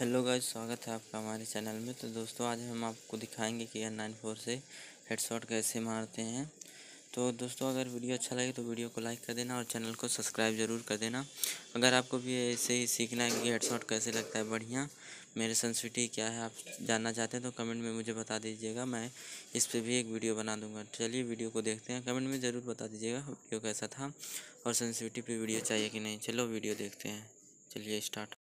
hello guys स्वागत है आपका हमारे चैनल में तो दोस्तों आज हम आपको दिखाएंगे कि एन नाइन फोर से हेडशॉट कैसे मारते हैं तो दोस्तों अगर वीडियो अच्छा लगे तो वीडियो को लाइक कर देना और चैनल को सब्सक्राइब ज़रूर कर देना अगर आपको भी ऐसे ही सीखना है कि हेडशॉट कैसे लगता है बढ़िया मेरे सेंसिटिविटी क्या है आप जानना चाहते हैं तो कमेंट में मुझे बता दीजिएगा मैं इस पर भी एक वीडियो बना दूंगा चलिए वीडियो को देखते हैं कमेंट में ज़रूर बता दीजिएगा वीडियो कैसा था और सेंसिटिविटी पे वीडियो चाहिए कि नहीं चलो वीडियो देखते हैं चलिए स्टार्ट